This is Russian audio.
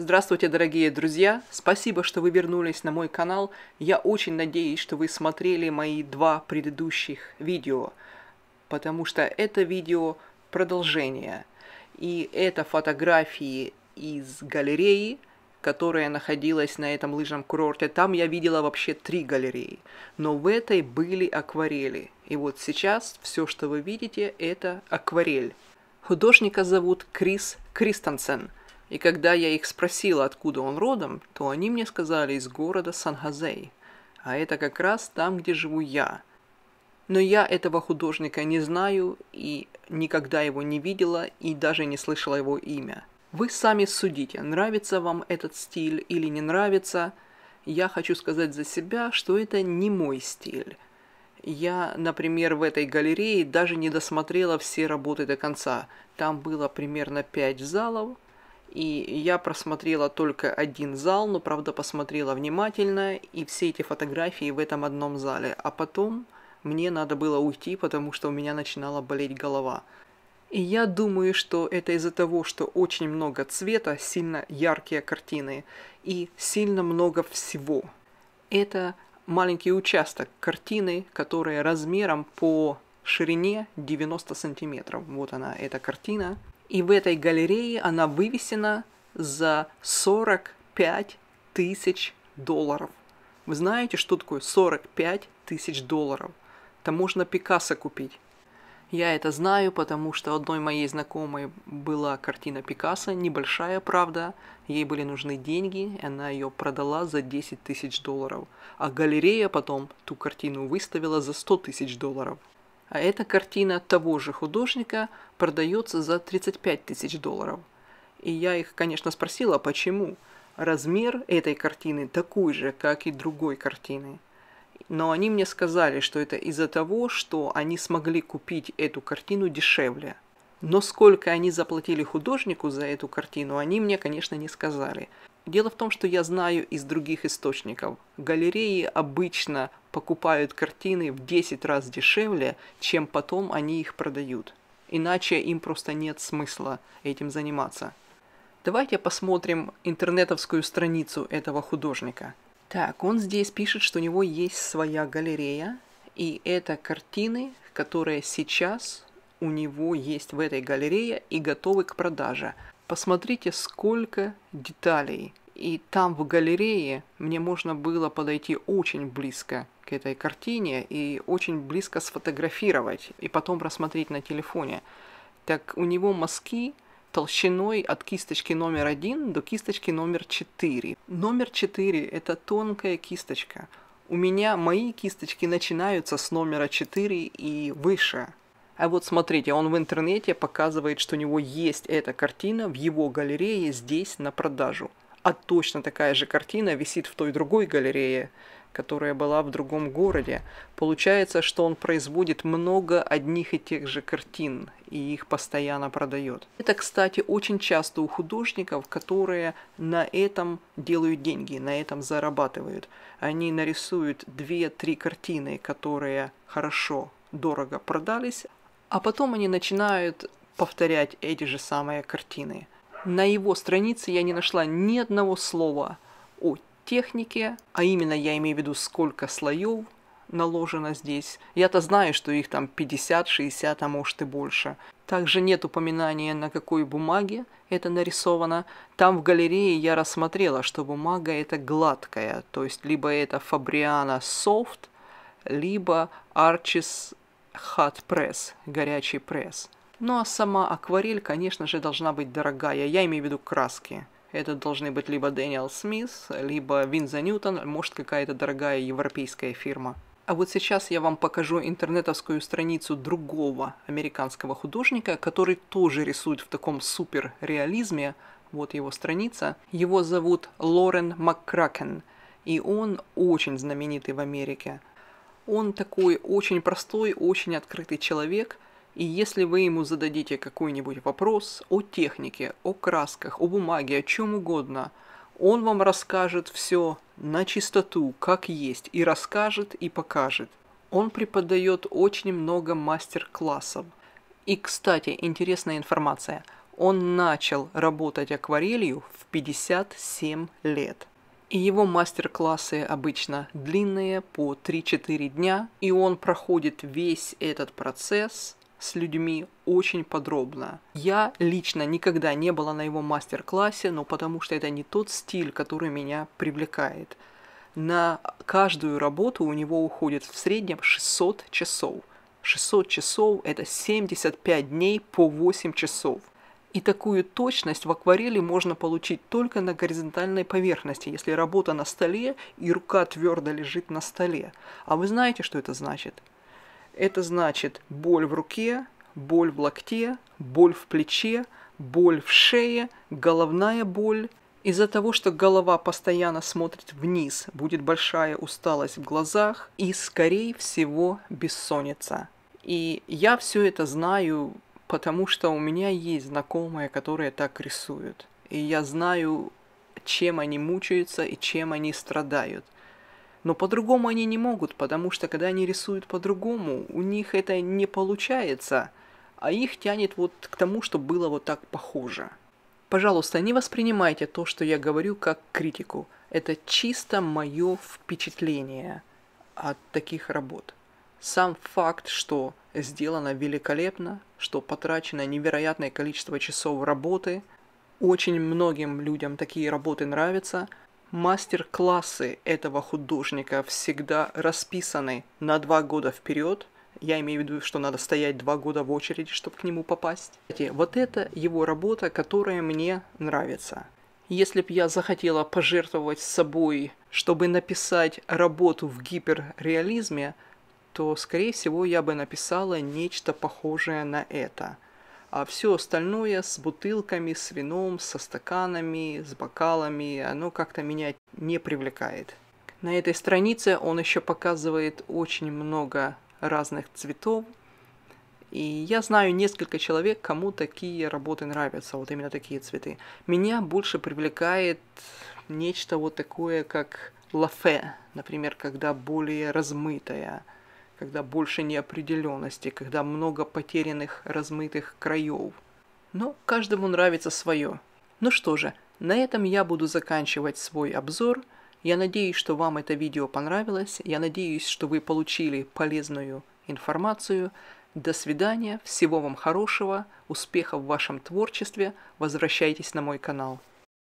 Здравствуйте, дорогие друзья! Спасибо, что вы вернулись на мой канал. Я очень надеюсь, что вы смотрели мои два предыдущих видео, потому что это видео продолжение. И это фотографии из галереи, которая находилась на этом лыжном курорте. Там я видела вообще три галереи, но в этой были акварели. И вот сейчас все, что вы видите, это акварель. Художника зовут Крис Кристенсен – и когда я их спросила, откуда он родом, то они мне сказали из города Сан-Хозей. А это как раз там, где живу я. Но я этого художника не знаю и никогда его не видела и даже не слышала его имя. Вы сами судите, нравится вам этот стиль или не нравится. Я хочу сказать за себя, что это не мой стиль. Я, например, в этой галерее даже не досмотрела все работы до конца. Там было примерно пять залов, и я просмотрела только один зал, но правда посмотрела внимательно, и все эти фотографии в этом одном зале. А потом мне надо было уйти, потому что у меня начинала болеть голова. И я думаю, что это из-за того, что очень много цвета, сильно яркие картины и сильно много всего. Это маленький участок картины, которая размером по ширине 90 сантиметров. Вот она, эта картина. И в этой галерее она вывесена за 45 тысяч долларов. Вы знаете, что такое 45 тысяч долларов? Там можно Пикассо купить. Я это знаю, потому что одной моей знакомой была картина Пикассо, небольшая, правда. Ей были нужны деньги, и она ее продала за 10 тысяч долларов. А галерея потом ту картину выставила за 100 тысяч долларов а эта картина того же художника продается за 35 тысяч долларов. И я их, конечно, спросила, а почему размер этой картины такой же, как и другой картины. Но они мне сказали, что это из-за того, что они смогли купить эту картину дешевле – но сколько они заплатили художнику за эту картину, они мне, конечно, не сказали. Дело в том, что я знаю из других источников. Галереи обычно покупают картины в 10 раз дешевле, чем потом они их продают. Иначе им просто нет смысла этим заниматься. Давайте посмотрим интернетовскую страницу этого художника. Так, он здесь пишет, что у него есть своя галерея, и это картины, которые сейчас у него есть в этой галерее и готовы к продаже. Посмотрите, сколько деталей. И там в галерее мне можно было подойти очень близко к этой картине и очень близко сфотографировать и потом просмотреть на телефоне. Так у него мазки толщиной от кисточки номер один до кисточки номер 4. Номер 4 это тонкая кисточка. У меня мои кисточки начинаются с номера 4 и выше. А вот смотрите, он в интернете показывает, что у него есть эта картина в его галерее здесь на продажу. А точно такая же картина висит в той другой галерее, которая была в другом городе. Получается, что он производит много одних и тех же картин, и их постоянно продает. Это, кстати, очень часто у художников, которые на этом делают деньги, на этом зарабатывают. Они нарисуют 2-3 картины, которые хорошо, дорого продались, а потом они начинают повторять эти же самые картины. На его странице я не нашла ни одного слова о технике, а именно я имею в виду сколько слоев наложено здесь. Я-то знаю, что их там 50, 60, а может и больше. Также нет упоминания, на какой бумаге это нарисовано. Там в галерее я рассмотрела, что бумага это гладкая, то есть либо это Фабриана Софт, либо Арчис hot press, горячий пресс. Ну а сама акварель, конечно же, должна быть дорогая, я имею в виду краски. Это должны быть либо Дэниел Смис, либо Винза Ньютон, может какая-то дорогая европейская фирма. А вот сейчас я вам покажу интернетовскую страницу другого американского художника, который тоже рисует в таком суперреализме. Вот его страница. Его зовут Лорен МакКракен, и он очень знаменитый в Америке. Он такой очень простой, очень открытый человек, и если вы ему зададите какой-нибудь вопрос о технике, о красках, о бумаге, о чем угодно, он вам расскажет все на чистоту, как есть, и расскажет, и покажет. Он преподает очень много мастер-классов. И, кстати, интересная информация. Он начал работать акварелью в 57 лет. И его мастер-классы обычно длинные, по 3-4 дня, и он проходит весь этот процесс с людьми очень подробно. Я лично никогда не была на его мастер-классе, но потому что это не тот стиль, который меня привлекает. На каждую работу у него уходит в среднем 600 часов. 600 часов – это 75 дней по 8 часов. И такую точность в акварели можно получить только на горизонтальной поверхности, если работа на столе и рука твердо лежит на столе. А вы знаете, что это значит? Это значит боль в руке, боль в локте, боль в плече, боль в шее, головная боль. Из-за того, что голова постоянно смотрит вниз, будет большая усталость в глазах и, скорее всего, бессонница. И я все это знаю потому что у меня есть знакомые, которые так рисуют. И я знаю, чем они мучаются и чем они страдают. Но по-другому они не могут, потому что когда они рисуют по-другому, у них это не получается, а их тянет вот к тому, что было вот так похоже. Пожалуйста, не воспринимайте то, что я говорю, как критику. Это чисто мое впечатление от таких работ. Сам факт, что сделано великолепно, что потрачено невероятное количество часов работы, очень многим людям такие работы нравятся, мастер-классы этого художника всегда расписаны на два года вперед. Я имею в виду, что надо стоять два года в очереди, чтобы к нему попасть. Вот это его работа, которая мне нравится. Если бы я захотела пожертвовать собой, чтобы написать работу в гиперреализме – то, скорее всего, я бы написала нечто похожее на это. А все остальное с бутылками, с вином, со стаканами, с бокалами, оно как-то меня не привлекает. На этой странице он еще показывает очень много разных цветов. И я знаю несколько человек, кому такие работы нравятся, вот именно такие цветы. Меня больше привлекает нечто вот такое, как лафе, например, когда более размытое – когда больше неопределенности, когда много потерянных, размытых краев. Но каждому нравится свое. Ну что же, на этом я буду заканчивать свой обзор. Я надеюсь, что вам это видео понравилось. Я надеюсь, что вы получили полезную информацию. До свидания, всего вам хорошего, успехов в вашем творчестве. Возвращайтесь на мой канал.